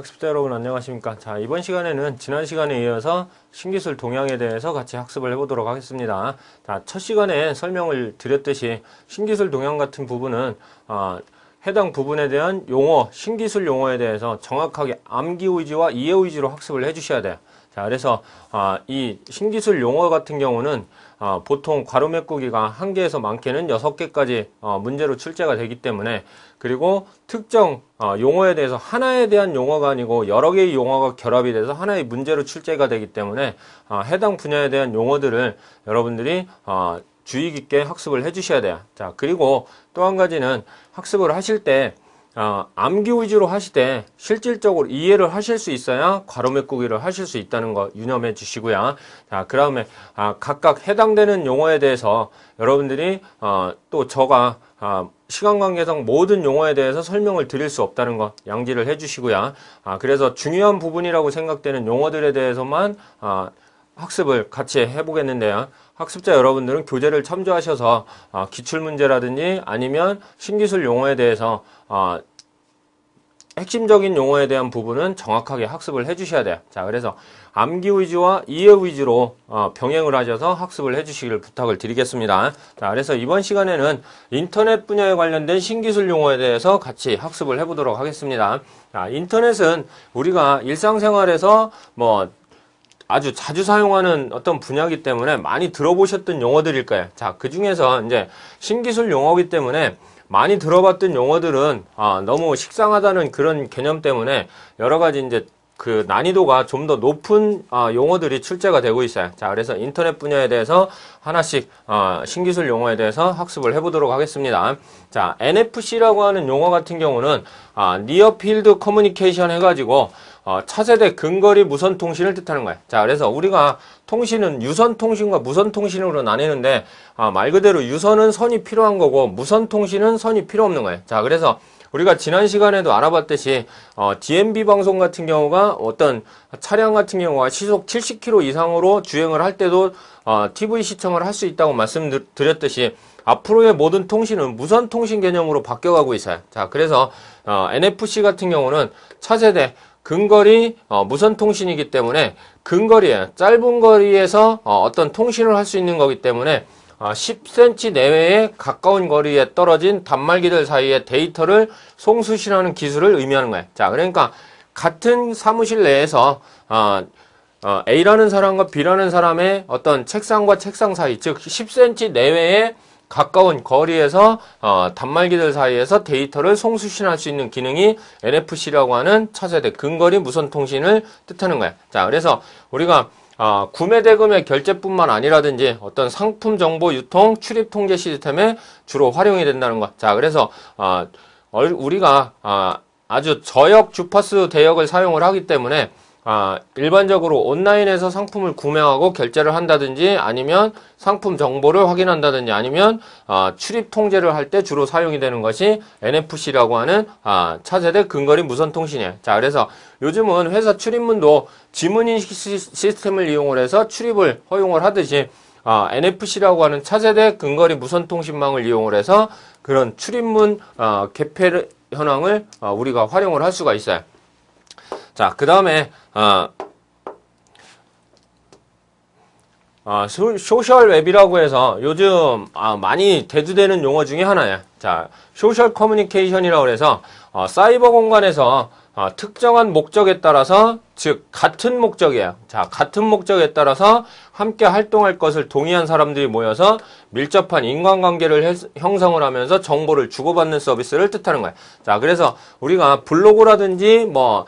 학습자 여러분 안녕하십니까 자 이번 시간에는 지난 시간에 이어서 신기술 동향에 대해서 같이 학습을 해보도록 하겠습니다 자 첫 시간에 설명을 드렸듯이 신기술 동향 같은 부분은 어, 해당 부분에 대한 용어 신기술 용어에 대해서 정확하게 암기 의지와 이해 의지로 학습을 해주셔야 돼요 자 그래서 어, 이 신기술 용어 같은 경우는 어, 보통 괄호 메꾸기가 한개에서 많게는 여섯 개까지 어, 문제로 출제가 되기 때문에 그리고 특정 어, 용어에 대해서 하나에 대한 용어가 아니고 여러 개의 용어가 결합이 돼서 하나의 문제로 출제가 되기 때문에 어, 해당 분야에 대한 용어들을 여러분들이 어, 주의 깊게 학습을 해주셔야 돼요. 자 그리고 또 한 가지는 학습을 하실 때 어, 암기 위주로 하시되 실질적으로 이해를 하실 수 있어야 괄호 메꾸기를 하실 수 있다는 거 유념해 주시고요. 자, 그 다음에 아, 각각 해당되는 용어에 대해서 여러분들이 어, 또 저가 아, 시간 관계상 모든 용어에 대해서 설명을 드릴 수 없다는 것 양지를 해주시고요. 아, 그래서 중요한 부분이라고 생각되는 용어들에 대해서만 학습을 같이 해보겠는데요. 학습자 여러분들은 교재를 참조하셔서 어, 기출문제라든지 아니면 신기술 용어에 대해서 어, 핵심적인 용어에 대한 부분은 정확하게 학습을 해주셔야 돼요. 자, 그래서 암기 위주와 이해 위주로 어, 병행을 하셔서 학습을 해주시기를 부탁을 드리겠습니다. 자, 그래서 이번 시간에는 인터넷 분야에 관련된 신기술 용어에 대해서 같이 학습을 해보도록 하겠습니다. 자, 인터넷은 우리가 일상생활에서 뭐 아주 자주 사용하는 어떤 분야이기 때문에 많이 들어보셨던 용어들일 거예요. 자, 그 중에서 이제 신기술 용어이기 때문에 많이 들어봤던 용어들은 아, 너무 식상하다는 그런 개념 때문에 여러 가지 이제 그 난이도가 좀 더 높은 아, 용어들이 출제가 되고 있어요. 자, 그래서 인터넷 분야에 대해서 하나씩 아, 신기술 용어에 대해서 학습을 해보도록 하겠습니다. 자, NFC라고 하는 용어 같은 경우는 아, Near Field Communication 해가지고 어, 차세대 근거리 무선 통신을 뜻하는 거예요. 자, 그래서 우리가 통신은 유선 통신과 무선 통신으로 나뉘는데 아, 말 그대로 유선은 선이 필요한 거고 무선 통신은 선이 필요 없는 거예요. 자, 그래서 우리가 지난 시간에도 알아봤듯이 어, DMB 방송 같은 경우가 어떤 차량 같은 경우가 시속 70km 이상으로 주행을 할 때도 어, TV 시청을 할 수 있다고 말씀드렸듯이 앞으로의 모든 통신은 무선 통신 개념으로 바뀌어가고 있어요. 자, 그래서 어, NFC 같은 경우는 차세대 근거리 어, 무선 통신이기 때문에 근거리에 짧은 거리에서 어, 어떤 통신을 할 수 있는 거기 때문에 어, 아, 10cm 내외의 가까운 거리에 떨어진 단말기들 사이에 데이터를 송수신하는 기술을 의미하는 거예요. 자, 그러니까 같은 사무실 내에서 어, 어, A라는 사람과 B라는 사람의 어떤 책상과 책상 사이 즉 10cm 내외의 가까운 거리에서 어, 단말기들 사이에서 데이터를 송수신할 수 있는 기능이 NFC라고 하는 차세대 근거리 무선 통신을 뜻하는 거야. 자, 그래서 우리가 어, 구매 대금의 결제뿐만 아니라든지 어떤 상품 정보 유통 출입 통제 시스템에 주로 활용이 된다는 것. 자, 그래서 어, 우리가 어, 아주 저역 주파수 대역을 사용을 하기 때문에 아, 일반적으로 온라인에서 상품을 구매하고 결제를 한다든지 아니면 상품 정보를 확인한다든지 아니면 아, 출입 통제를 할 때 주로 사용이 되는 것이 NFC라고 하는 아, 차세대 근거리 무선 통신이에요. 자, 그래서 요즘은 회사 출입문도 지문 인식 시스템을 이용을 해서 출입을 허용을 하듯이 아, NFC라고 하는 차세대 근거리 무선 통신망을 이용을 해서 그런 출입문 아, 개폐 현황을 아, 우리가 활용을 할 수가 있어요. 자, 그 다음에, 어, 어, 소셜 웹이라고 해서 요즘 아, 많이 대두되는 용어 중에 하나야. 자, 소셜 커뮤니케이션이라고 해서 어, 사이버 공간에서 어, 특정한 목적에 따라서 즉 같은 목적이에요. 자, 같은 목적에 따라서 함께 활동할 것을 동의한 사람들이 모여서 밀접한 인간관계를 해, 형성을 하면서 정보를 주고받는 서비스를 뜻하는 거야. 자, 그래서 우리가 블로그라든지 뭐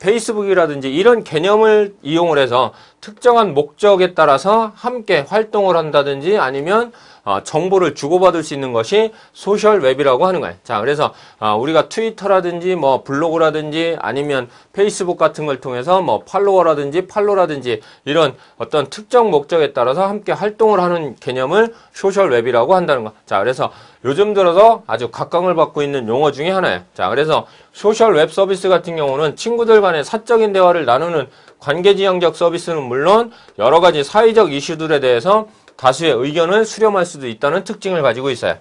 페이스북이라든지 이런 개념을 이용을 해서 특정한 목적에 따라서 함께 활동을 한다든지 아니면 어, 정보를 주고받을 수 있는 것이 소셜 웹이라고 하는 거예요. 자, 그래서 어, 우리가 트위터라든지 뭐 블로그라든지 아니면 페이스북 같은 걸 통해서 뭐 팔로워라든지 팔로라든지 이런 어떤 특정 목적에 따라서 함께 활동을 하는 개념을 소셜 웹이라고 한다는 거. 자, 그래서 요즘 들어서 아주 각광을 받고 있는 용어 중에 하나예요. 자, 그래서 소셜 웹 서비스 같은 경우는 친구들 간의 사적인 대화를 나누는 관계지향적 서비스는 물론 여러 가지 사회적 이슈들에 대해서 다수의 의견을 수렴할 수도 있다는 특징을 가지고 있어요.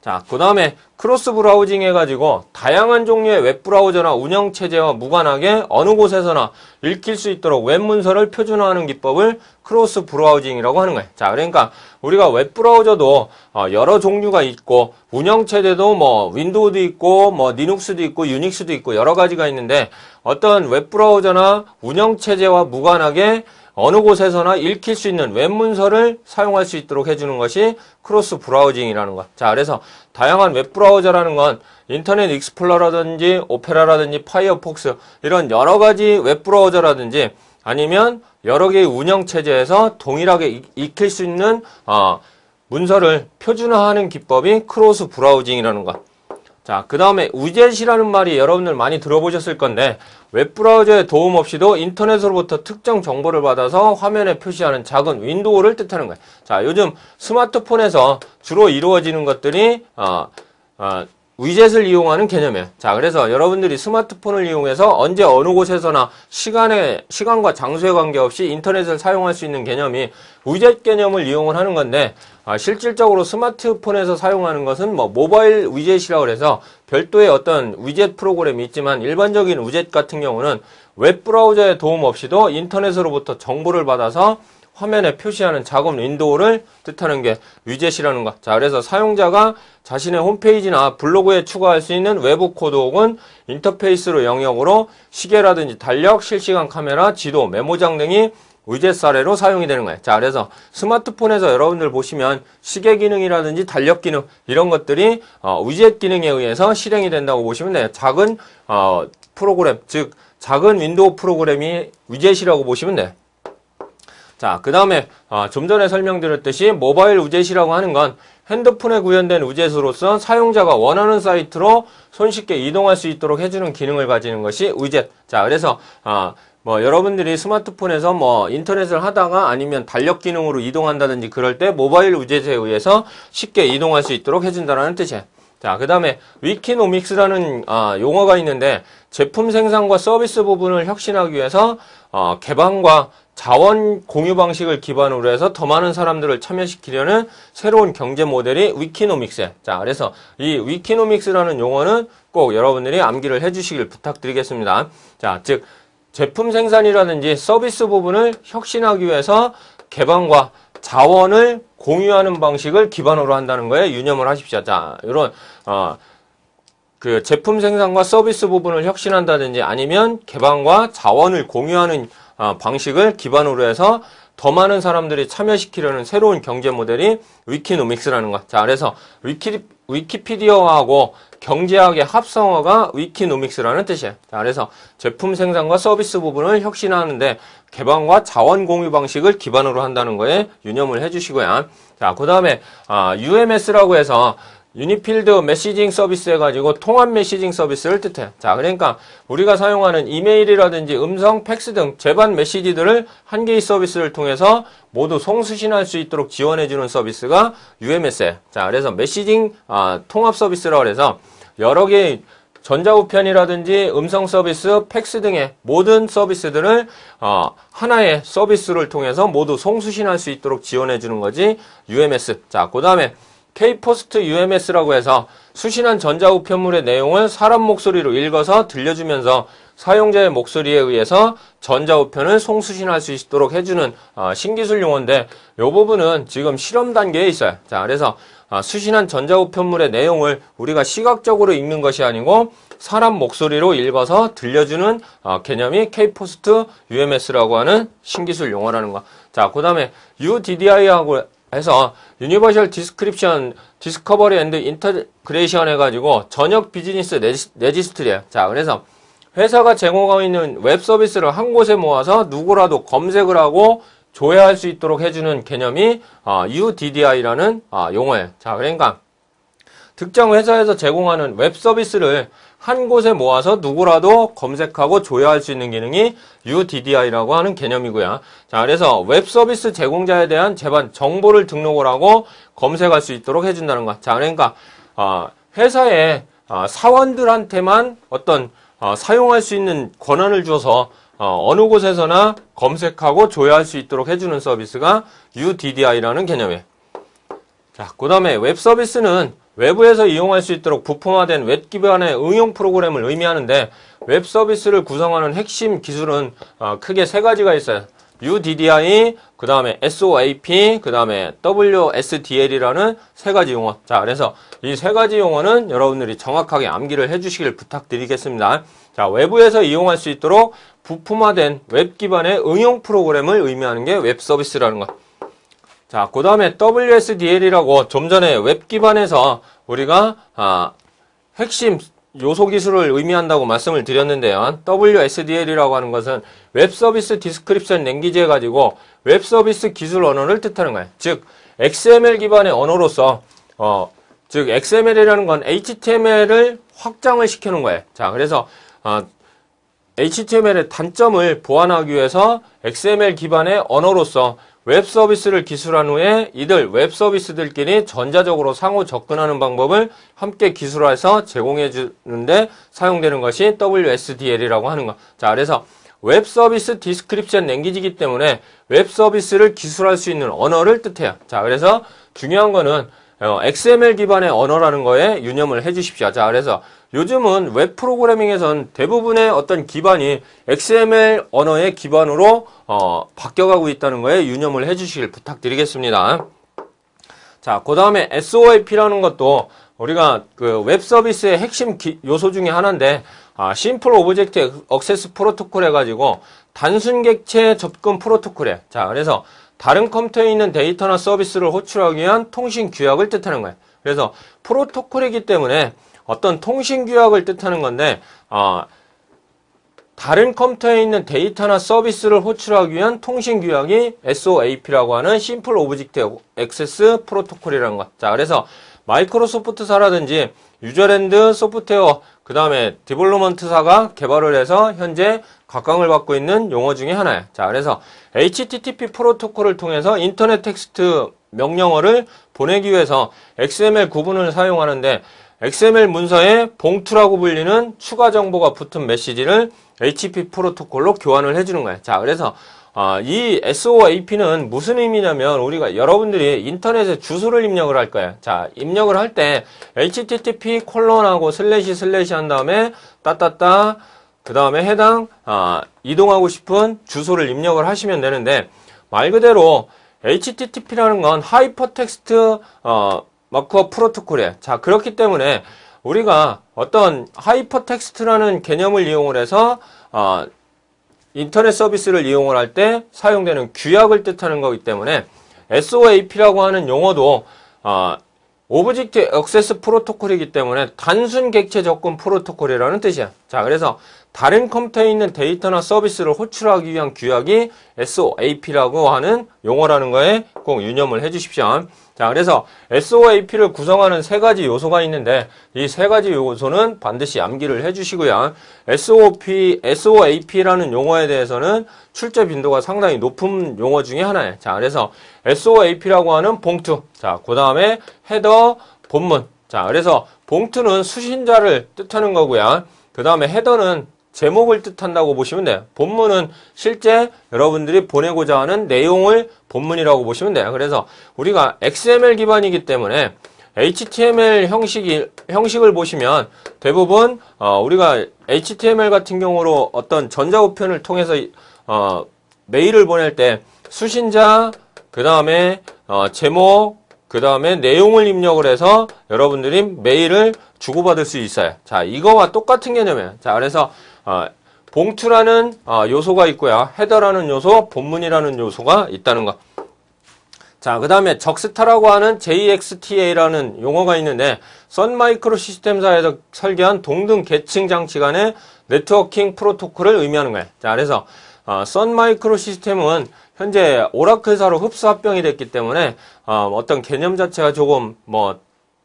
자, 그 다음에 크로스 브라우징 해가지고 다양한 종류의 웹 브라우저나 운영체제와 무관하게 어느 곳에서나 읽힐 수 있도록 웹 문서를 표준화하는 기법을 크로스 브라우징이라고 하는 거예요. 자, 그러니까 우리가 웹 브라우저도 어, 여러 종류가 있고 운영체제도 뭐 윈도우도 있고 뭐 리눅스도 있고 유닉스도 있고 여러 가지가 있는데 어떤 웹 브라우저나 운영체제와 무관하게 어느 곳에서나 읽힐 수 있는 웹문서를 사용할 수 있도록 해주는 것이 크로스 브라우징이라는 것. 자, 그래서 다양한 웹브라우저라는 건 인터넷 익스플로러라든지 오페라라든지 파이어폭스 이런 여러 가지 웹브라우저라든지 아니면 여러 개의 운영체제에서 동일하게 익힐 수 있는 어, 문서를 표준화하는 기법이 크로스 브라우징이라는 것. 자, 그 다음에 위젯이라는 말이 여러분들 많이 들어보셨을 건데 웹브라우저의 도움 없이도 인터넷으로부터 특정 정보를 받아서 화면에 표시하는 작은 윈도우를 뜻하는 거예요. 자, 요즘 스마트폰에서 주로 이루어지는 것들이 어, 어, 위젯을 이용하는 개념이에요. 자, 그래서 여러분들이 스마트폰을 이용해서 언제 어느 곳에서나 시간에, 시간과 장소에 관계없이 인터넷을 사용할 수 있는 개념이 위젯 개념을 이용을 하는 건데, 아, 실질적으로 스마트폰에서 사용하는 것은 뭐 모바일 위젯이라고 해서 별도의 어떤 위젯 프로그램이 있지만 일반적인 위젯 같은 경우는 웹 브라우저의 도움 없이도 인터넷으로부터 정보를 받아서 화면에 표시하는 작업 윈도우를 뜻하는 게 위젯이라는 것. 자, 그래서 사용자가 자신의 홈페이지나 블로그에 추가할 수 있는 외부 코드 혹은 인터페이스로 영역으로 시계라든지 달력, 실시간 카메라, 지도, 메모장 등이 의제 사례로 사용이 되는 거예요. 자, 그래서 스마트폰에서 여러분들 보시면 시계 기능이라든지 달력 기능 이런 것들이 어, 의제 기능에 의해서 실행이 된다고 보시면 돼요. 작은 어, 프로그램, 즉 작은 윈도우 프로그램이 의제시라고 보시면 돼요. 자, 그 다음에 어, 좀 전에 설명드렸듯이 모바일 우젯이라고 하는 건 핸드폰에 구현된 우젯으로서 사용자가 원하는 사이트로 손쉽게 이동할 수 있도록 해주는 기능을 가지는 것이 우젯. 자, 그래서 어, 뭐 여러분들이 스마트폰에서 뭐 인터넷을 하다가 아니면 달력 기능으로 이동한다든지 그럴 때 모바일 우제세에 의해서 쉽게 이동할 수 있도록 해준다는 뜻이에요. 자, 그 다음에 위키노믹스라는 아, 용어가 있는데 제품 생산과 서비스 부분을 혁신하기 위해서 어, 개방과 자원 공유 방식을 기반으로 해서 더 많은 사람들을 참여시키려는 새로운 경제 모델이 위키노믹스. 자, 그래서 이 위키노믹스라는 용어는 꼭 여러분들이 암기를 해주시길 부탁드리겠습니다. 자, 즉 제품 생산이라든지 서비스 부분을 혁신하기 위해서 개방과 자원을 공유하는 방식을 기반으로 한다는 거에 유념을 하십시오. 자, 이런 어, 그 제품 생산과 서비스 부분을 혁신한다든지 아니면 개방과 자원을 공유하는 어, 방식을 기반으로 해서 더 많은 사람들이 참여시키려는 새로운 경제 모델이 위키노믹스라는 것. 자, 그래서 위키 위키피디어하고 경제학의 합성어가 위키노믹스라는 뜻이에요. 그래서 제품 생산과 서비스 부분을 혁신하는데 개방과 자원 공유 방식을 기반으로 한다는 거에 유념을 해주시고요. 자, 그 다음에 아, UMS라고 해서 유니필드 메시징 서비스 해가지고 통합 메시징 서비스를 뜻해요. 자, 그러니까 우리가 사용하는 이메일이라든지 음성, 팩스 등 제반 메시지들을 한 개의 서비스를 통해서 모두 송수신할 수 있도록 지원해주는 서비스가 UMS예요. 자, 그래서 메시징 아, 통합 서비스라고 해서 여러 개의 전자우편이라든지 음성 서비스, 팩스 등의 모든 서비스들을 어, 하나의 서비스를 통해서 모두 송수신할 수 있도록 지원해 주는 거지 UMS. 자, 그 다음에 K포스트 UMS라고 해서 수신한 전자우편물의 내용을 사람 목소리로 읽어서 들려주면서 사용자의 목소리에 의해서 전자우편을 송수신할 수 있도록 해주는 어, 신기술 용어인데 이 부분은 지금 실험 단계에 있어요. 자, 그래서 어, 수신한 전자우편물의 내용을 우리가 시각적으로 읽는 것이 아니고 사람 목소리로 읽어서 들려주는 어, 개념이 K포스트 UMS라고 하는 신기술 용어라는 거. 자, 그 다음에 UDDI하고 그래서 유니버셜 디스크립션 디스커버리 앤드 인터그레이션 해가지고 전역 비즈니스 레지, 레지스트리에요. 자 그래서 회사가 제공하고 있는 웹 서비스를 한 곳에 모아서 누구라도 검색을 하고 조회할 수 있도록 해주는 개념이 어, UDDI라는 어, 용어예요. 자 그러니까 특정 회사에서 제공하는 웹 서비스를 한 곳에 모아서 누구라도 검색하고 조회할 수 있는 기능이 UDDI라고 하는 개념이고요. 자, 그래서 웹 서비스 제공자에 대한 제반 정보를 등록을 하고 검색할 수 있도록 해준다는 것. 자, 그러니까 아, 회사의 아, 사원들한테만 어떤 아, 사용할 수 있는 권한을 줘서 어, 느 곳에서나 검색하고 조회할 수 있도록 해주는 서비스가 UDDI라는 개념이에요. 자, 그 다음에 웹 서비스는 외부에서 이용할 수 있도록 부품화된 웹 기반의 응용 프로그램을 의미하는데 웹 서비스를 구성하는 핵심 기술은 아, 크게 세 가지가 있어요. UDDI, 그 다음에 SOAP, 그 다음에 WSDL이라는 세 가지 용어. 자, 그래서 이 세 가지 용어는 여러분들이 정확하게 암기를 해주시길 부탁드리겠습니다. 자, 외부에서 이용할 수 있도록 부품화된 웹 기반의 응용 프로그램을 의미하는 게 웹 서비스라는 것. 자, 그 다음에 WSDL이라고 좀 전에 웹 기반에서 우리가 아, 핵심 요소 기술을 의미한다고 말씀을 드렸는데요. WSDL이라고 하는 것은 웹 서비스 디스크립션 랭귀지해 가지고 웹 서비스 기술 언어를 뜻하는 거예요. 즉 XML 기반의 언어로서 어, 즉 XML이라는 건 HTML을 확장을 시키는 거예요. 자, 그래서 어, HTML의 단점을 보완하기 위해서 XML 기반의 언어로서 웹 서비스를 기술한 후에 이들 웹 서비스들끼리 전자적으로 상호 접근하는 방법을 함께 기술화해서 제공해 주는데 사용되는 것이 WSDL이라고 하는 것. 자, 그래서 웹 서비스 디스크립션 랭귀지이기 때문에 웹 서비스를 기술할 수 있는 언어를 뜻해요. 자, 그래서 중요한 거는 XML 어, 기반의 언어라는 거에 유념을 해 주십시오. 자, 그래서 요즘은 웹 프로그래밍에선 대부분의 어떤 기반이 XML 언어의 기반으로 어, 바뀌어가고 있다는 거에 유념을 해주시길 부탁드리겠습니다. 자, 그 다음에 SOAP라는 것도 우리가 그 웹 서비스의 핵심 기, 요소 중에 하나인데 아, 심플 오브젝트 액세스 프로토콜 해가지고 단순 객체 접근 프로토콜에 자, 그래서 다른 컴퓨터에 있는 데이터나 서비스를 호출하기 위한 통신 규약을 뜻하는 거예요. 그래서 프로토콜이기 때문에 어떤 통신 규약을 뜻하는 건데 어, 다른 컴퓨터에 있는 데이터나 서비스를 호출하기 위한 통신 규약이 SOAP라고 하는 심플 오브젝트 액세스 프로토콜이라는 것. 자, 그래서 마이크로소프트사라든지 유저랜드 소프트웨어, 그 다음에 디볼로먼트사가 개발을 해서 현재 각광을 받고 있는 용어 중에 하나예요. 자, 그래서 HTTP 프로토콜을 통해서 인터넷 텍스트 명령어를 보내기 위해서 XML 구분을 사용하는데 XML 문서에 봉투라고 불리는 추가 정보가 붙은 메시지를 h p 프로토콜로 교환을 해주는 거예요. 자, 그래서 어, 이 SOAP는 무슨 의미냐면 우리가 여러분들이 인터넷에 주소를 입력을 할 거예요. 자, 입력을 할 때 HTTP 콜론하고 슬래시 슬래시 한 다음에 따따따 그 다음에 해당 어, 이동하고 싶은 주소를 입력을 하시면 되는데 말 그대로 HTTP라는 건 하이퍼텍스트 어, 마크업 프로토콜에 자 그렇기 때문에 우리가 어떤 하이퍼텍스트라는 개념을 이용을 해서 어, 인터넷 서비스를 이용을 할 때 사용되는 규약을 뜻하는 거기 때문에 SOAP라고 하는 용어도 어, 오브젝트 액세스 프로토콜이기 때문에 단순 객체 접근 프로토콜이라는 뜻이야. 자, 그래서 다른 컴퓨터에 있는 데이터나 서비스를 호출하기 위한 규약이 SOAP라고 하는 용어라는 거에 꼭 유념을 해 주십시오. 자, 그래서 SOAP를 구성하는 세 가지 요소가 있는데 이 세 가지 요소는 반드시 암기를 해주시고요. SOP, SOAP라는 용어에 대해서는 출제 빈도가 상당히 높은 용어 중에 하나예요. 자, 그래서 SOAP라고 하는 봉투, 자, 그 다음에 헤더, 본문. 자, 그래서 봉투는 수신자를 뜻하는 거고요. 그 다음에 헤더는 제목을 뜻한다고 보시면 돼요. 본문은 실제 여러분들이 보내고자 하는 내용을 본문이라고 보시면 돼요. 그래서 우리가 XML 기반이기 때문에 HTML 형식이, 형식을 보시면 대부분 어, 우리가 HTML 같은 경우로 어떤 전자우편을 통해서 어, 메일을 보낼 때 수신자, 그 다음에 어, 제목, 그 다음에 내용을 입력을 해서 여러분들이 메일을 주고받을 수 있어요. 자, 이거와 똑같은 개념이에요. 자, 그래서 아, 봉투라는 아, 요소가 있고요. 헤더라는 요소, 본문이라는 요소가 있다는 것. 자, 그 다음에 적스타라고 하는 JXTA라는 용어가 있는데 선마이크로 시스템사에서 설계한 동등 계층 장치 간의 네트워킹 프로토콜을 의미하는 거예요. 자, 그래서 어, 아, 선마이크로 시스템은 현재 오라클사로 흡수 합병이 됐기 때문에 어떤 개념 자체가 조금 뭐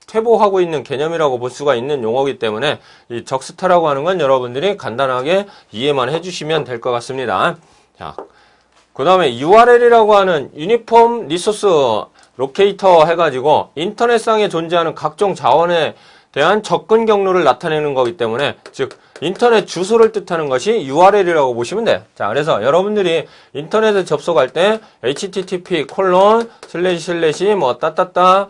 퇴보하고 있는 개념이라고 볼 수가 있는 용어이기 때문에 이 적스타라고 하는 건 여러분들이 간단하게 이해만 해주시면 될 것 같습니다. 자, 그 다음에 URL이라고 하는 유니폼 리소스 로케이터 해가지고 인터넷상에 존재하는 각종 자원에 대한 접근 경로를 나타내는 거기 때문에 즉 인터넷 주소를 뜻하는 것이 URL이라고 보시면 돼요. 자, 그래서 여러분들이 인터넷에 접속할 때 http 콜론 슬래시 슬래시 뭐 따따따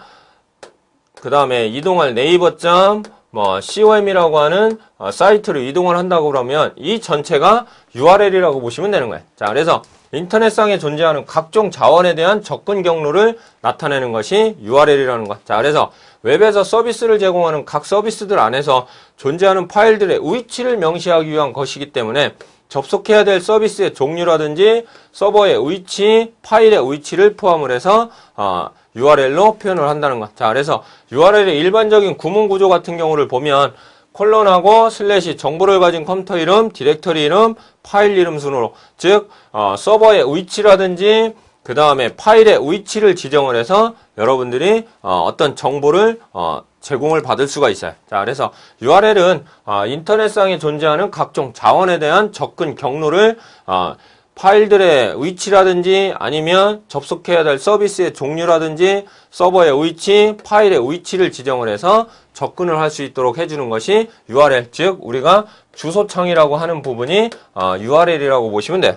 그 다음에 이동할 네이버 점, 뭐 com이라고 하는 어, 사이트로 이동을 한다고 그러면 이 전체가 URL이라고 보시면 되는 거예요. 자, 그래서 인터넷상에 존재하는 각종 자원에 대한 접근 경로를 나타내는 것이 URL이라는 것. 자, 그래서 웹에서 서비스를 제공하는 각 서비스들 안에서 존재하는 파일들의 위치를 명시하기 위한 것이기 때문에 접속해야 될 서비스의 종류라든지 서버의 위치, 파일의 위치를 포함을 해서 어, URL로 표현을 한다는 것. 자, 그래서 URL의 일반적인 구문 구조 같은 경우를 보면 콜론하고 슬래시 정보를 가진 컴퓨터 이름, 디렉터리 이름, 파일 이름 순으로 즉 어, 서버의 위치라든지 그 다음에 파일의 위치를 지정을 해서 여러분들이 어, 떤 정보를 어, 제공을 받을 수가 있어요. 자, 그래서 URL은 어, 인터넷상에 존재하는 각종 자원에 대한 접근 경로를 어, 파일들의 위치라든지 아니면 접속해야 될 서비스의 종류라든지 서버의 위치, 파일의 위치를 지정을 해서 접근을 할 수 있도록 해주는 것이 URL, 즉 우리가 주소창이라고 하는 부분이 어, URL이라고 보시면 돼요.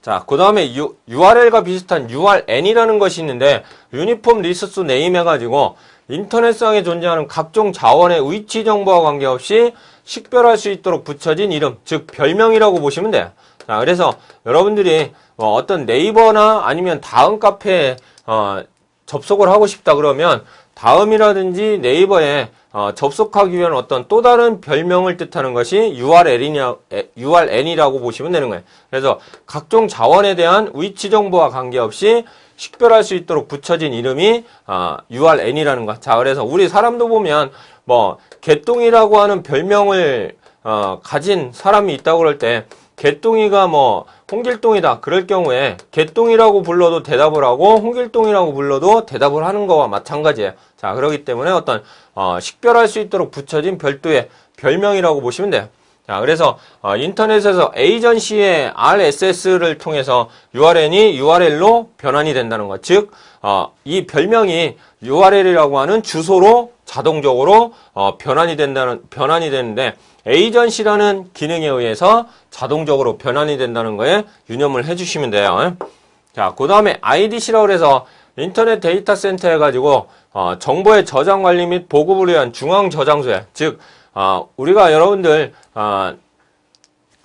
자, 그 다음에 URL과 비슷한 URN이라는 것이 있는데 유니폼 리소스 네임 해가지고 인터넷상에 존재하는 각종 자원의 위치 정보와 관계없이 식별할 수 있도록 붙여진 이름, 즉 별명이라고 보시면 돼요. 자, 아, 그래서 여러분들이 뭐 어떤 네이버나 아니면 다음 카페에 어, 접속을 하고 싶다 그러면 다음이라든지 네이버에 어, 접속하기 위한 어떤 또 다른 별명을 뜻하는 것이 URL이냐, URN이라고 보시면 되는 거예요. 그래서 각종 자원에 대한 위치 정보와 관계없이 식별할 수 있도록 붙여진 이름이 어, URN이라는 것. 자, 그래서 우리 사람도 보면 뭐 개똥이라고 하는 별명을 어, 가진 사람이 있다고 그럴 때 개똥이가 뭐 홍길동이다 그럴 경우에 개똥이라고 불러도 대답을 하고 홍길동이라고 불러도 대답을 하는 거와 마찬가지예요. 자 그러기 때문에 어떤 어, 식별할 수 있도록 붙여진 별도의 별명이라고 보시면 돼요. 자, 그래서 어, 인터넷에서 에이전시의 RSS를 통해서 URL이 URL로 변환이 된다는 것. 즉, 어, 이 별명이 URL이라고 하는 주소로 자동적으로 어, 변환이 된다는 변환이 되는데 에이전시라는 기능에 의해서 자동적으로 변환이 된다는 거에 유념을 해주시면 돼요. 자, 그 다음에 IDC라고 해서 인터넷 데이터 센터 해가지고 정보의 저장 관리 및 보급을 위한 중앙 저장소에 즉 아, 우리가 여러분들 아,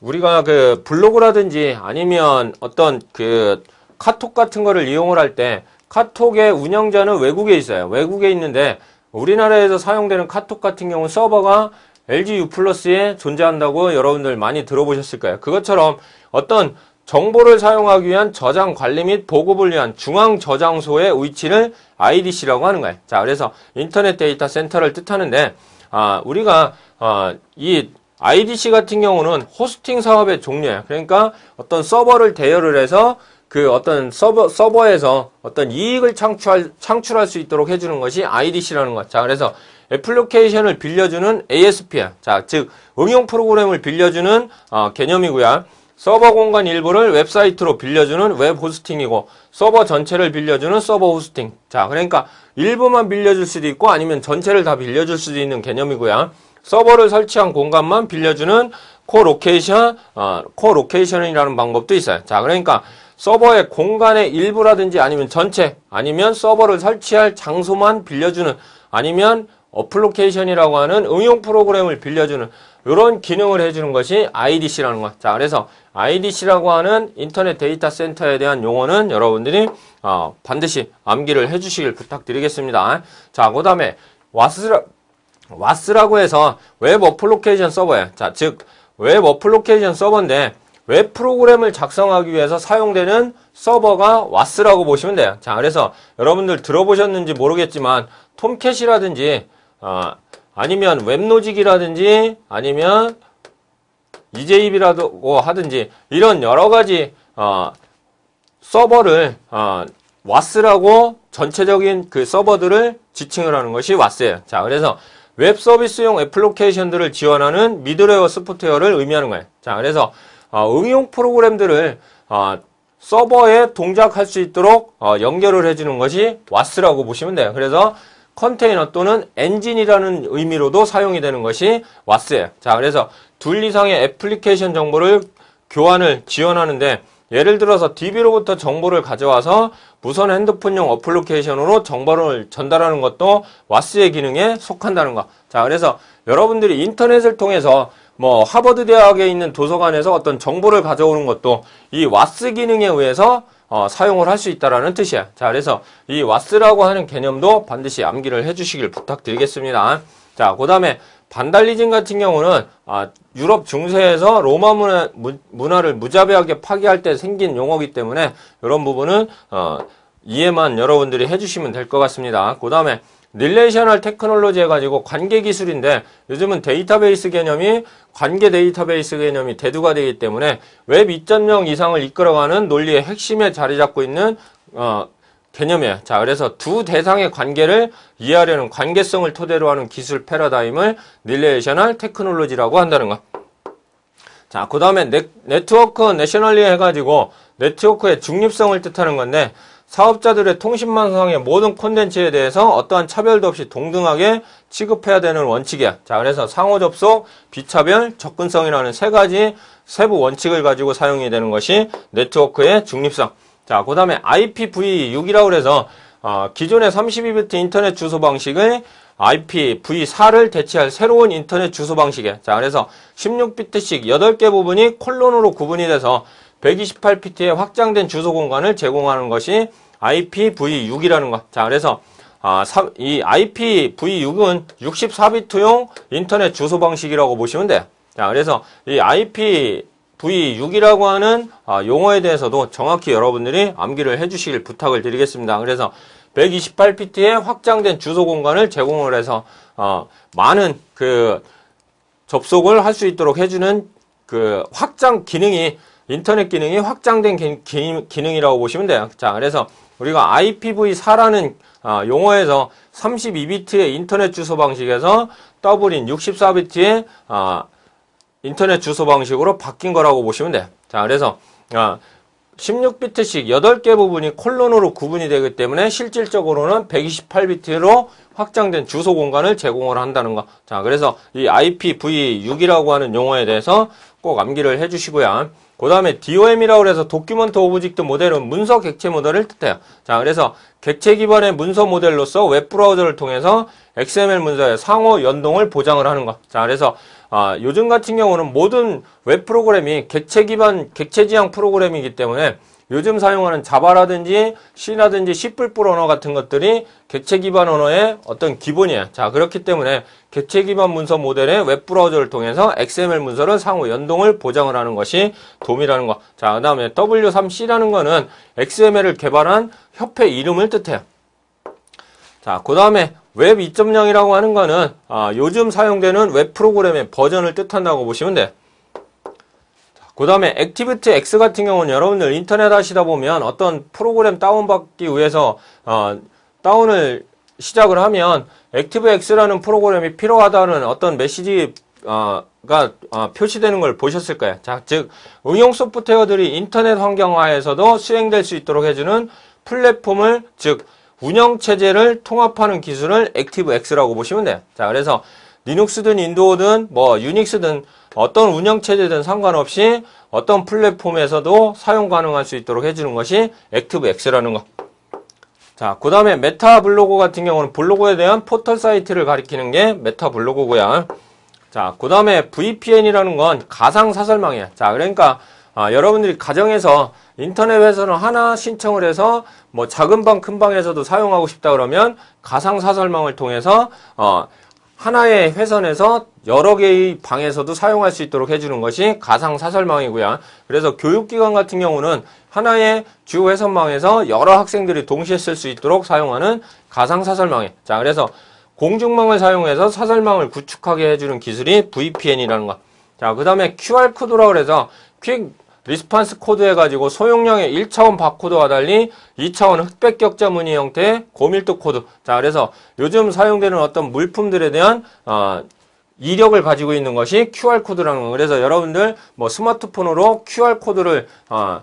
우리가 그 블로그라든지 아니면 어떤 그 카톡 같은 거를 이용을 할 때 카톡의 운영자는 외국에 있어요. 외국에 있는데 우리나라에서 사용되는 카톡 같은 경우 서버가 LG U 플러스에 존재한다고 여러분들 많이 들어보셨을 거예요. 그것처럼 어떤 정보를 사용하기 위한 저장 관리 및 보급을 위한 중앙 저장소의 위치를 IDC라고 하는 거예요. 자, 그래서 인터넷 데이터 센터를 뜻하는데 아, 우리가 아, 이 IDC 같은 경우는 호스팅 사업의 종류야. 그러니까 어떤 서버를 대여를 해서 그 어떤 서버, 서버에서 어떤 이익을 창출할, 창출할 수 있도록 해주는 것이 IDC라는 것. 자, 그래서 애플리케이션을 빌려주는 ASP야. 자, 즉, 응용 프로그램을 빌려주는 어, 개념이구요 서버 공간 일부를 웹사이트로 빌려주는 웹 호스팅이고 서버 전체를 빌려주는 서버 호스팅 자 그러니까 일부만 빌려줄 수도 있고 아니면 전체를 다 빌려줄 수도 있는 개념이고요 서버를 설치한 공간만 빌려주는 코로케이션 어, 코로케이션이라는 방법도 있어요 자 그러니까 서버의 공간의 일부라든지 아니면 전체 아니면 서버를 설치할 장소만 빌려주는 아니면 어플로케이션이라고 하는 응용 프로그램을 빌려주는 이런 기능을 해주는 것이 IDC라는 것. 자, 그래서 IDC라고 하는 인터넷 데이터 센터에 대한 용어는 여러분들이 어, 반드시 암기를 해주시길 부탁드리겠습니다. 자, 그 다음에 w a s 라고 해서 웹 어플로케이션 서버예요. 자, 즉, 웹 어플로케이션 서버인데 웹 프로그램을 작성하기 위해서 사용되는 서버가 w a s 라고 보시면 돼요. 자, 그래서 여러분들 들어보셨는지 모르겠지만 톰캣이라든지 어, 아니면 웹노직이라든지 아니면 EJB라고 하든지 이런 여러 가지 어, 서버를 어, 왓스라고 전체적인 그 서버들을 지칭을 하는 것이 와스예요 자, 그래서 웹 서비스용 애플로케이션들을 지원하는 미드웨어 소프트웨어를 의미하는 거예요. 자, 그래서 어, 응용 프로그램들을 어, 서버에 동작할 수 있도록 어, 연결을 해주는 것이 와스라고 보시면 돼요. 그래서 컨테이너 또는 엔진이라는 의미로도 사용이 되는 것이 와스예요. 자, 그래서 둘 이상의 애플리케이션 정보를 교환을 지원하는데 예를 들어서 DB로부터 정보를 가져와서 무선 핸드폰용 어플리케이션으로 정보를 전달하는 것도 와스의 기능에 속한다는 거. 자, 그래서 여러분들이 인터넷을 통해서 뭐 하버드 대학에 있는 도서관에서 어떤 정보를 가져오는 것도 이 와스 기능에 의해서 어, 사용을 할 수 있다라는 뜻이야. 자, 그래서 이 왓스라고 하는 개념도 반드시 암기를 해주시길 부탁드리겠습니다. 자, 그 다음에 반달리즘 같은 경우는 아, 유럽 중세에서 로마 문화, 문화를 무자비하게 파괴할 때 생긴 용어이기 때문에 이런 부분은 어, 이해만 여러분들이 해주시면 될 것 같습니다. 그 다음에 릴레이셔널 테크놀로지 해가지고 관계 기술인데 요즘은 데이터베이스 개념이 관계 데이터베이스 개념이 대두가 되기 때문에 웹 2.0 이상을 이끌어가는 논리의 핵심에 자리 잡고 있는 어, 개념이에요. 자, 그래서 두 대상의 관계를 이해하려는 관계성을 토대로 하는 기술 패러다임을 릴레이셔널 테크놀로지라고 한다는 것. 자, 그 다음에 네트워크 내셔널리 해가지고 네트워크의 중립성을 뜻하는 건데 사업자들의 통신망상의 모든 콘텐츠에 대해서 어떠한 차별도 없이 동등하게 취급해야 되는 원칙이야. 자, 그래서 상호 접속, 비차별, 접근성이라는 세 가지 세부 원칙을 가지고 사용이 되는 것이 네트워크의 중립성. 자, 그 다음에 IPv6이라고 그래서 어, 기존의 32비트 인터넷 주소 방식을 IPv4를 대체할 새로운 인터넷 주소 방식에 자, 그래서 16비트씩 8개 부분이 콜론으로 구분이 돼서 128pt의 확장된 주소 공간을 제공하는 것이 IPv6이라는 것. 자, 그래서 아, 사, 이 IPv6은 64비트용 인터넷 주소 방식이라고 보시면 돼요. 자, 그래서 이 IPv6이라고 하는 아, 용어에 대해서도 정확히 여러분들이 암기를 해주시길 부탁을 드리겠습니다. 그래서 128pt의 확장된 주소 공간을 제공을 해서 어, 많은 그 접속을 할 수 있도록 해주는 그 확장 기능이 인터넷 기능이 확장된 기, 기능이라고 보시면 돼요. 자, 그래서 우리가 IPv4라는 아, 용어에서 32비트의 인터넷 주소 방식에서 더블인 64비트의 아, 인터넷 주소 방식으로 바뀐 거라고 보시면 돼요. 자, 그래서 16비트씩 아, 8개 부분이 콜론으로 구분이 되기 때문에 실질적으로는 128비트로 확장된 주소 공간을 제공을 한다는 거. 자, 그래서 이 IPv6이라고 하는 용어에 대해서 꼭 암기를 해주시고요. 그 다음에 DOM이라고 해서 도큐먼트 오브젝트 모델은 문서 객체 모델을 뜻해요. 자, 그래서 객체 기반의 문서 모델로서 웹브라우저를 통해서 XML 문서의 상호 연동을 보장을 하는 것. 자, 그래서 아, 요즘 같은 경우는 모든 웹 프로그램이 객체 기반, 객체 지향 프로그램이기 때문에 요즘 사용하는 자바라든지 C라든지 C++ 언어 같은 것들이 개체 기반 언어의 어떤 기본이에요. 자, 그렇기 때문에 개체 기반 문서 모델의 웹 브라우저를 통해서 XML 문서를 상호 연동을 보장을 하는 것이 도움이라는 거. 자, 그 다음에 W3C라는 거는 XML을 개발한 협회 이름을 뜻해요. 자, 그 다음에 웹 2.0이라고 하는 거는 아, 요즘 사용되는 웹 프로그램의 버전을 뜻한다고 보시면 돼요. 그 다음에 액티비트 X 같은 경우는 여러분들 인터넷 하시다 보면 어떤 프로그램 다운받기 위해서 어, 다운을 시작을 하면 액티브X라는 프로그램이 필요하다는 어떤 메시지 어, 가 어, 표시되는 걸 보셨을 거예요. 자, 즉 응용 소프트웨어들이 인터넷 환경화에서도 수행될 수 있도록 해주는 플랫폼을 즉 운영 체제를 통합하는 기술을 액티브X라고 보시면 돼요. 자, 그래서 리눅스든 인도든뭐 유닉스든 어떤 운영체제든 상관없이 어떤 플랫폼에서도 사용 가능할 수 있도록 해주는 것이 액티브 X라는 것. 자, 그 다음에 메타 블로그 같은 경우는 블로그에 대한 포털 사이트를 가리키는 게 메타 블로그고요. 자, 그 다음에 VPN이라는 건 가상 사설망이에요. 자, 그러니까 아, 여러분들이 가정에서 인터넷 에서는 하나 신청을 해서 뭐 작은 방, 큰 방에서도 사용하고 싶다 그러면 가상 사설망을 통해서 어, 하나의 회선에서 여러 개의 방에서도 사용할 수 있도록 해주는 것이 가상사설망이고요. 그래서 교육기관 같은 경우는 하나의 주 회선망에서 여러 학생들이 동시에 쓸 수 있도록 사용하는 가상사설망이에요. 자, 그래서 공중망을 사용해서 사설망을 구축하게 해주는 기술이 VPN이라는 것. 자, 그 다음에 QR코드라고 해서 퀵 리스판스 코드 해가지고 소용량의 1차원 바코드와 달리 2차원 흑백 격자 무늬 형태의 고밀도 코드. 자, 그래서 요즘 사용되는 어떤 물품들에 대한 어, 이력을 가지고 있는 것이 QR 코드라는 거. 그래서 여러분들 뭐 스마트폰으로 QR 코드를 어,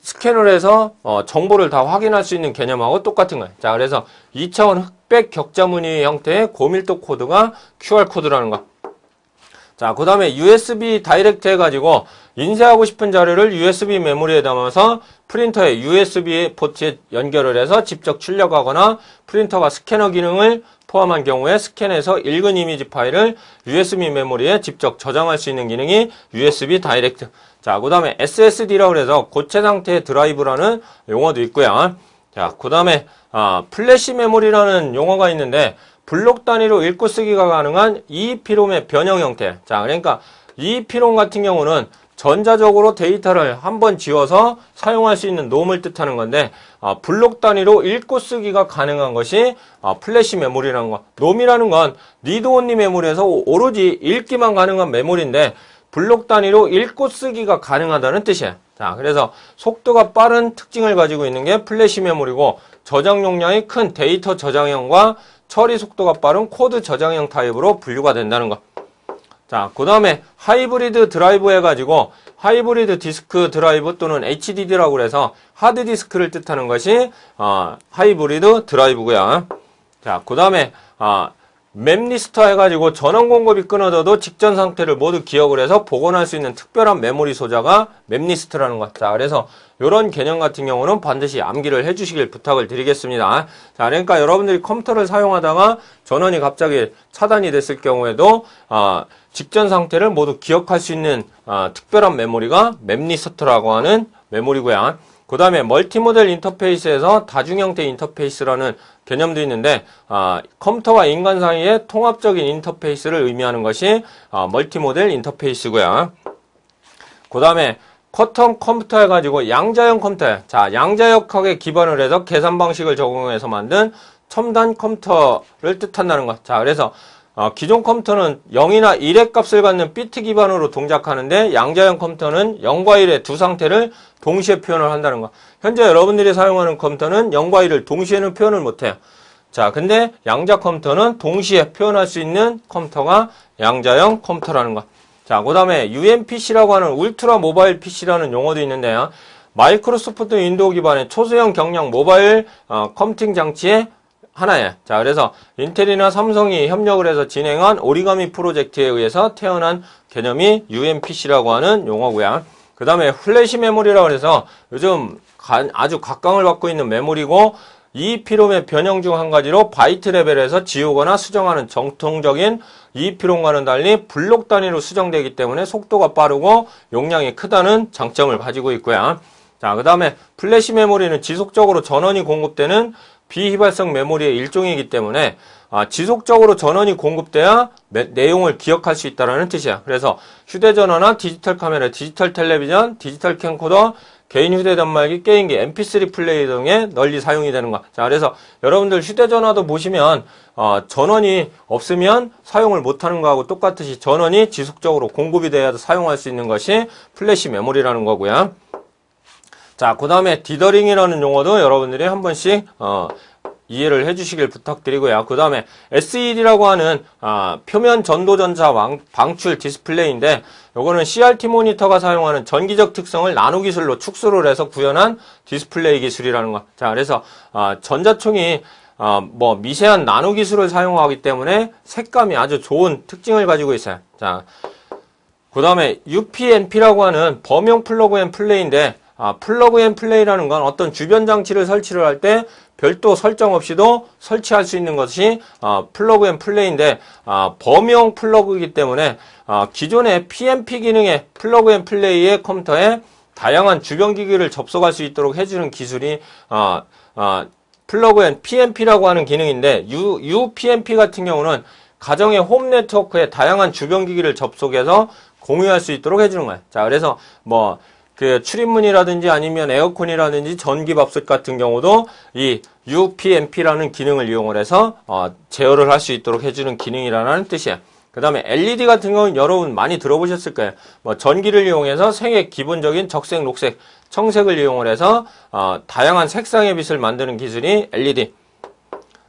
스캔을 해서 어, 정보를 다 확인할 수 있는 개념하고 똑같은 거예요. 자, 그래서 2차원 흑백 격자 무늬 형태의 고밀도 코드가 QR 코드라는 거. 자, 그 다음에 USB 다이렉트 해가지고 인쇄하고 싶은 자료를 USB 메모리에 담아서 프린터에 USB 포트에 연결을 해서 직접 출력하거나 프린터와 스캐너 기능을 포함한 경우에 스캔해서 읽은 이미지 파일을 USB 메모리에 직접 저장할 수 있는 기능이 USB 다이렉트 자, 그 다음에 SSD라고 해서 고체 상태 드라이브라는 용어도 있고요. 자, 그 다음에 아, 플래시 메모리라는 용어가 있는데 블록 단위로 읽고 쓰기가 가능한 EEPROM의 변형 형태. 자, 그러니까 EEPROM 같은 경우는 전자적으로 데이터를 한번 지워서 사용할 수 있는 놈을 뜻하는 건데 아, 블록 단위로 읽고 쓰기가 가능한 것이 아, 플래시 메모리라는 거. 놈이라는 건 리드 온리 메모리에서 오로지 읽기만 가능한 메모리인데 블록 단위로 읽고 쓰기가 가능하다는 뜻이에요. 자, 그래서 속도가 빠른 특징을 가지고 있는 게 플래시 메모리고 저장 용량이 큰 데이터 저장형과 처리 속도가 빠른 코드 저장형 타입으로 분류가 된다는 것. 자, 그 다음에 하이브리드 드라이브 해가지고 하이브리드 디스크 드라이브 또는 HDD라고 해서 하드 디스크를 뜻하는 것이 어, 하이브리드 드라이브고요. 자, 그 다음에 어, 맵리스터 해가지고 전원 공급이 끊어져도 직전 상태를 모두 기억을 해서 복원할 수 있는 특별한 메모리 소자가 맵리스트라는 것 같다. 그래서 이런 개념 같은 경우는 반드시 암기를 해주시길 부탁을 드리겠습니다. 자, 그러니까 여러분들이 컴퓨터를 사용하다가 전원이 갑자기 차단이 됐을 경우에도 아, 직전 상태를 모두 기억할 수 있는 아, 특별한 메모리가 맵리스터라고 하는 메모리고요. 그 다음에 멀티모델 인터페이스에서 다중형태 인터페이스라는 개념도 있는데 아, 컴퓨터와 인간 사이의 통합적인 인터페이스를 의미하는 것이 아, 멀티모델 인터페이스고요. 그 다음에 커텀 컴퓨터 해가지고 양자형 컴퓨터 자 양자역학에 기반을 해서 계산 방식을 적용해서 만든 첨단 컴퓨터를 뜻한다는 것. 자 그래서 아, 기존 컴퓨터는 0이나 1의 값을 갖는 비트 기반으로 동작하는데 양자형 컴퓨터는 0과 1의 두 상태를 동시에 표현을 한다는 거. 현재 여러분들이 사용하는 컴퓨터는 0과 1을 동시에는 표현을 못해요. 자, 근데 양자 컴퓨터는 동시에 표현할 수 있는 컴퓨터가 양자형 컴퓨터라는 거. 자, 그 다음에 UMPC라고 하는 울트라 모바일 PC라는 용어도 있는데요. 마이크로소프트 윈도우 기반의 초소형 경량 모바일 어, 컴퓨팅 장치에 하나예요. 자, 그래서 인텔이나 삼성이 협력을 해서 진행한 오리가미 프로젝트에 의해서 태어난 개념이 UMPC라고 하는 용어고요. 그 다음에 플래시 메모리라고 해서 요즘 가, 아주 각광을 받고 있는 메모리고 EPROM의 변형 중 한 가지로 바이트 레벨에서 지우거나 수정하는 정통적인 EPROM과는 달리 블록 단위로 수정되기 때문에 속도가 빠르고 용량이 크다는 장점을 가지고 있고요. 자, 그 다음에 플래시 메모리는 지속적으로 전원이 공급되는 비휘발성 메모리의 일종이기 때문에 아, 지속적으로 전원이 공급돼야 매, 내용을 기억할 수 있다는 뜻이야. 그래서 휴대전화나 디지털 카메라, 디지털 텔레비전, 디지털 캠코더, 개인 휴대전말기, 게임기, mp3 플레이 등에 널리 사용이 되는 거. 자, 그래서 여러분들 휴대전화도 보시면 어, 전원이 없으면 사용을 못하는 거하고 똑같듯이 전원이 지속적으로 공급이 돼야 사용할 수 있는 것이 플래시 메모리라는 거고요. 자, 그 다음에 디더링이라는 용어도 여러분들이 한 번씩 어, 이해를 해주시길 부탁드리고요. 그 다음에 SED라고 하는 아, 표면 전도전자 방출 디스플레이인데 이거는 CRT 모니터가 사용하는 전기적 특성을 나노 기술로 축소를 해서 구현한 디스플레이 기술이라는 거. 자, 그래서 아, 전자총이 아, 뭐 미세한 나노 기술을 사용하기 때문에 색감이 아주 좋은 특징을 가지고 있어요. 자, 그 다음에 UPNP라고 하는 범용 플러그 앤 플레이인데 아, 플러그 앤 플레이라는 건 어떤 주변 장치를 설치를 할 때 별도 설정 없이도 설치할 수 있는 것이 아, 플러그 앤 플레이인데 아, 범용 플러그이기 때문에 아, 기존의 PMP 기능의 플러그 앤 플레이의 컴퓨터에 다양한 주변 기기를 접속할 수 있도록 해주는 기술이 아, 아, 플러그 앤 PMP라고 하는 기능인데 U, UPMP 같은 경우는 가정의 홈 네트워크에 다양한 주변 기기를 접속해서 공유할 수 있도록 해주는 거예요. 자, 그래서 뭐그 출입문이라든지 아니면 에어컨이라든지 전기밥솥 같은 경우도 이 UPMP라는 기능을 이용을 해서 어, 제어를 할 수 있도록 해주는 기능이라는 뜻이에요. 그 다음에 LED 같은 경우는 여러분 많이 들어보셨을 거예요. 뭐 전기를 이용해서 생의 기본적인 적색, 녹색, 청색을 이용을 해서 어, 다양한 색상의 빛을 만드는 기술이 LED.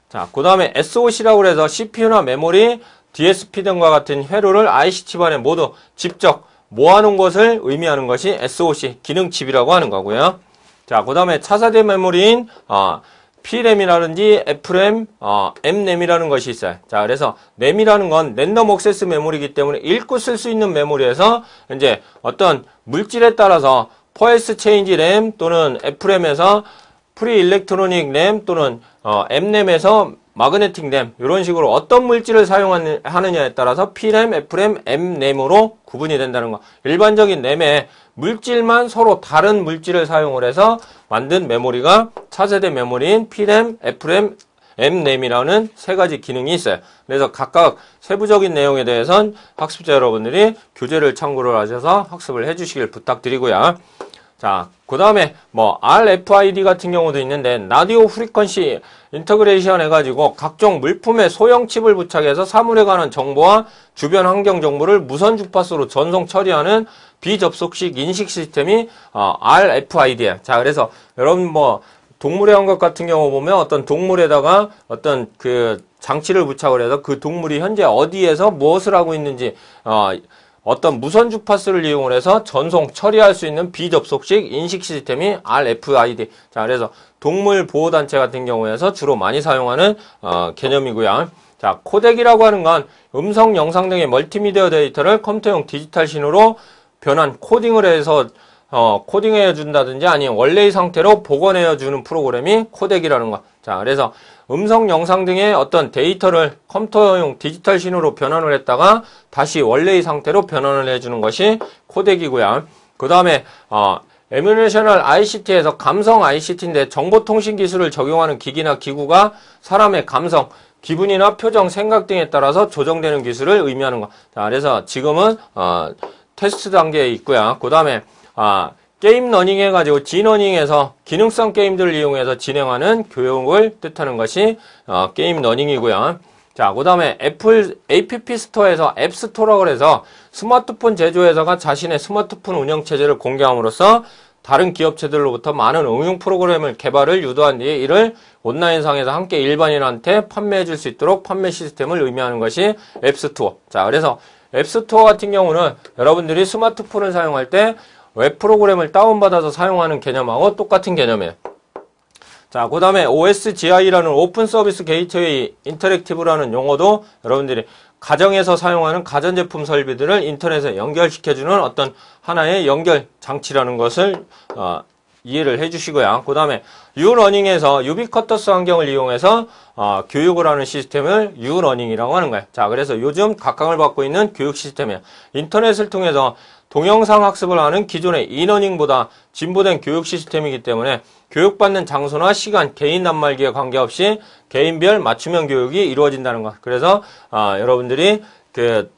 자, 그 다음에 SOC라고 해서 CPU나 메모리, DSP 등과 같은 회로를 IC 집안에 모두 직접 모아놓은 것을 의미하는 것이 SOC, 기능칩이라고 하는 거고요. 자, 그 다음에 차사대 메모리인 어, P램이라든지 F램, 어, M램이라는 것이 있어요. 자, 그래서 램이라는 건 랜덤 억세스 메모리이기 때문에 읽고 쓸 수 있는 메모리에서 이제 어떤 물질에 따라서 포에스 체인지 램 또는 F램에서 프리 일렉트로닉 램 또는 어, M램에서 마그네틱 램 이런 식으로 어떤 물질을 사용하느냐에 따라서 P램, F램, M램으로 구분이 된다는 거 일반적인 램에 물질만 서로 다른 물질을 사용을 해서 만든 메모리가 차세대 메모리인 P램, F램, M램이라는 세 가지 기능이 있어요. 그래서 각각 세부적인 내용에 대해선 학습자 여러분들이 교재를 참고를 하셔서 학습을 해주시길 부탁드리고요. 자, 그 다음에 뭐 RFID 같은 경우도 있는데 라디오 프리퀀시 인터그레이션 해가지고 각종 물품에 소형 칩을 부착해서 사물에 관한 정보와 주변 환경 정보를 무선 주파수로 전송 처리하는 비접속식 인식 시스템이 어, RFID야. 자, 그래서 여러분 뭐 동물의 환각 같은 경우 보면 어떤 동물에다가 어떤 그 장치를 부착을 해서 그 동물이 현재 어디에서 무엇을 하고 있는지 어, 어떤 무선 주파수를 이용해서 전송 처리할 수 있는 비접속식 인식 시스템이 RFID. 자, 그래서 동물 보호 단체 같은 경우에서 주로 많이 사용하는 어, 개념이고요. 자, 코덱이라고 하는 건 음성, 영상 등의 멀티미디어 데이터를 컴퓨터용 디지털 신호로 변환 코딩을 해서 어, 코딩해 준다든지 아니면 원래의 상태로 복원해 주는 프로그램이 코덱이라는 거. 자, 그래서 음성, 영상 등의 어떤 데이터를 컴퓨터용 디지털 신호로 변환을 했다가 다시 원래의 상태로 변환을 해 주는 것이 코덱이고요. 그다음에 어 에뮬레이셔널 ICT에서 감성 ICT인데 정보통신 기술을 적용하는 기기나 기구가 사람의 감성, 기분이나 표정, 생각 등에 따라서 조정되는 기술을 의미하는 것. 자, 그래서 지금은 어 테스트 단계에 있고요. 그다음에 아, 게임 러닝 해가지고 진러닝에서 기능성 게임들을 이용해서 진행하는 교육을 뜻하는 것이 어, 게임 러닝이고요. 자, 그 다음에 애플 app 스토어에서 앱 스토어라고 해서 스마트폰 제조회사가 자신의 스마트폰 운영체제를 공개함으로써 다른 기업체들로부터 많은 응용 프로그램을 개발을 유도한 뒤 이를 온라인상에서 함께 일반인한테 판매해 줄 수 있도록 판매 시스템을 의미하는 것이 앱스토어. 자, 그래서 앱스토어 같은 경우는 여러분들이 스마트폰을 사용할 때웹 프로그램을 다운받아서 사용하는 개념하고 똑같은 개념이에요. 자, 그 다음에 OSGI라는 오픈 서비스 게이트웨이 인터랙티브라는 용어도 여러분들이 가정에서 사용하는 가전제품 설비들을 인터넷에 연결시켜주는 어떤 하나의 연결 장치라는 것을 어, 이해를 해주시고요. 그 다음에 유러닝에서 유비쿼터스 환경을 이용해서 어, 교육을 하는 시스템을 유러닝이라고 하는 거예요. 자, 그래서 요즘 각광을 받고 있는 교육 시스템이에요. 인터넷을 통해서 동영상 학습을 하는 기존의 인어닝보다 진보된 교육 시스템이기 때문에 교육받는 장소나 시간, 개인 낱말기에 관계없이 개인별 맞춤형 교육이 이루어진다는 것. 그래서 아, 여러분들이 그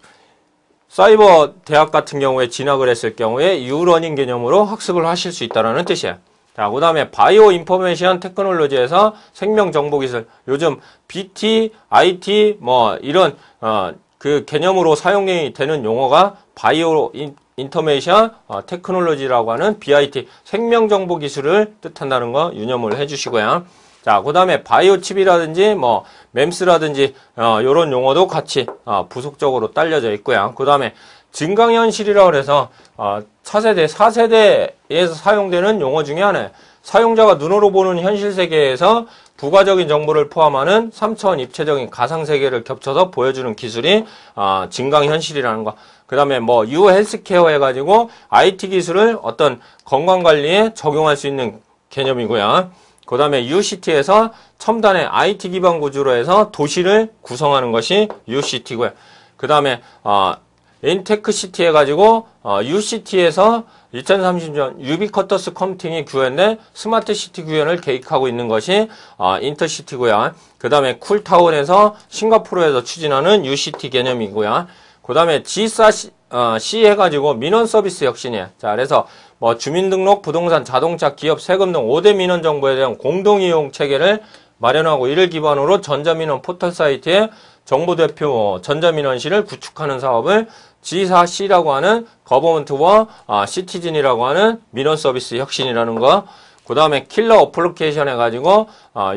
사이버 대학 같은 경우에 진학을 했을 경우에 유러닝 개념으로 학습을 하실 수 있다는 뜻이에요. 자, 그 다음에 바이오 인포메이션 테크놀로지에서 생명정보기술, 요즘 BT, IT, 뭐, 이런, 어, 그 개념으로 사용이 되는 용어가 바이오 인, 인터메이션 어, 테크놀로지라고 하는 BIT 생명정보 기술을 뜻한다는 거 유념을 해주시고요. 자, 그 다음에 바이오 칩이라든지 뭐 m 스라든지 이런 어, 용어도 같이 어, 부속적으로 딸려져 있고요. 그 다음에 증강현실이라고 해서 어, 차세대 4세대에서 사용되는 용어 중에 하나예요. 사용자가 눈으로 보는 현실 세계에서 부가적인 정보를 포함하는 3차원 입체적인 가상 세계를 겹쳐서 보여주는 기술이 어, 증강현실이라는 거. 그 다음에 뭐유 헬스케어 해가지고 IT 기술을 어떤 건강관리에 적용할 수 있는 개념이고요. 그 다음에 UCT에서 첨단의 IT 기반 구조로 해서 도시를 구성하는 것이 UCT고요. 그 다음에 어, 인테크시티 해가지고 어, UCT에서 2030년 유비쿼터스 컴팅이 구현된 스마트시티 구현을 계획하고 있는 것이 어, 인터시티고요. 그 다음에 쿨타운에서 싱가포르에서 추진하는 UCT 개념이고요. 그 다음에 G사 C, 어, C 해가지고 민원 서비스 혁신이에요. 자, 그래서 뭐 주민등록, 부동산, 자동차, 기업, 세금 등 5대 민원 정보에 대한 공동이용 체계를 마련하고 이를 기반으로 전자민원 포털 사이트에 정보 대표 어, 전자민원실을 구축하는 사업을 G4C라고 하는 거버먼트와 아, 시티즌이라고 하는 민원 서비스 혁신이라는 거. 그 다음에 킬러 어플리케이션 해가지고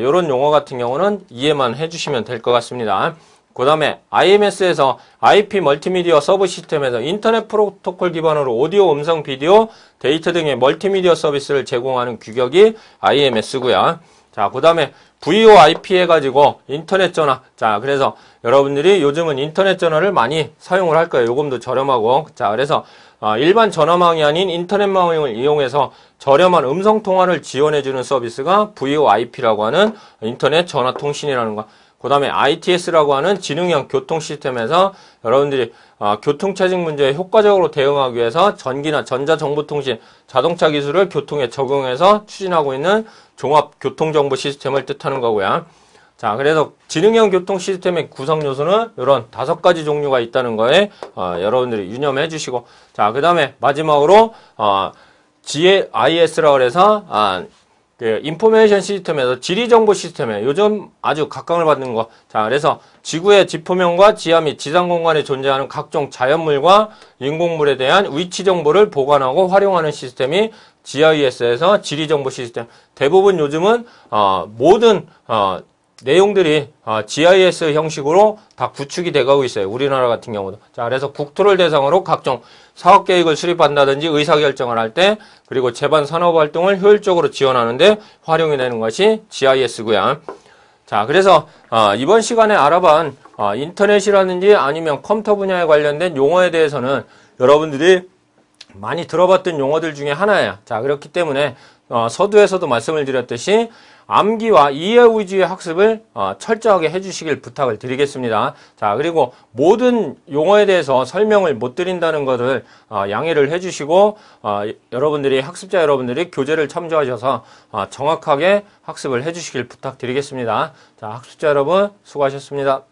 이런 아, 용어 같은 경우는 이해만 해주시면 될 것 같습니다. 그 다음에 IMS에서 IP 멀티미디어 서브 시스템에서 인터넷 프로토콜 기반으로 오디오, 음성, 비디오, 데이터 등의 멀티미디어 서비스를 제공하는 규격이 IMS고요. 자, 그 다음에 VoIP 해가지고 인터넷 전화. 자, 그래서 여러분들이 요즘은 인터넷 전화를 많이 사용을 할 거예요. 요금도 저렴하고. 자, 그래서 어, 일반 전화망이 아닌 인터넷망을 이용해서 저렴한 음성통화를 지원해주는 서비스가 VoIP라고 하는 인터넷 전화통신이라는 거. 그 다음에 ITS라고 하는 지능형 교통 시스템에서 여러분들이 어, 교통 체증 문제에 효과적으로 대응하기 위해서 전기나 전자정보통신, 자동차 기술을 교통에 적용해서 추진하고 있는 종합 교통정보 시스템을 뜻하는 거고요. 자, 그래서 지능형 교통 시스템의 구성 요소는 이런 다섯 가지 종류가 있다는 거에 어, 여러분들이 유념해 주시고 자, 그 다음에 마지막으로 어, GIS라고 해서 아, 그 인포메이션 시스템에서 지리 정보 시스템에 요즘 아주 각광을 받는 거. 자, 그래서 지구의 지표면과 지하 및 지상 공간에 존재하는 각종 자연물과 인공물에 대한 위치 정보를 보관하고 활용하는 시스템이 GIS에서 지리 정보 시스템. 대부분 요즘은 어, 모든 어, 내용들이 GIS 어, 형식으로 다 구축이 돼가고 있어요. 우리나라 같은 경우도. 자, 그래서 국토를 대상으로 각종 사업계획을 수립한다든지 의사결정을 할 때 그리고 재반 산업활동을 효율적으로 지원하는데 활용이 되는 것이 GIS고요. 자, 그래서 어, 이번 시간에 알아본 어, 인터넷이라든지 아니면 컴퓨터 분야에 관련된 용어에 대해서는 여러분들이 많이 들어봤던 용어들 중에 하나예요. 자, 그렇기 때문에 서두에서도 말씀을 드렸듯이 암기와 이해의지의 학습을 어, 철저하게 해주시길 부탁을 드리겠습니다. 자 그리고 모든 용어에 대해서 설명을 못 드린다는 것을 어, 양해를 해주시고 어, 여러분들이 학습자 여러분들이 교재를 참조하셔서 정확하게 학습을 해주시길 부탁드리겠습니다. 자 학습자 여러분 수고하셨습니다.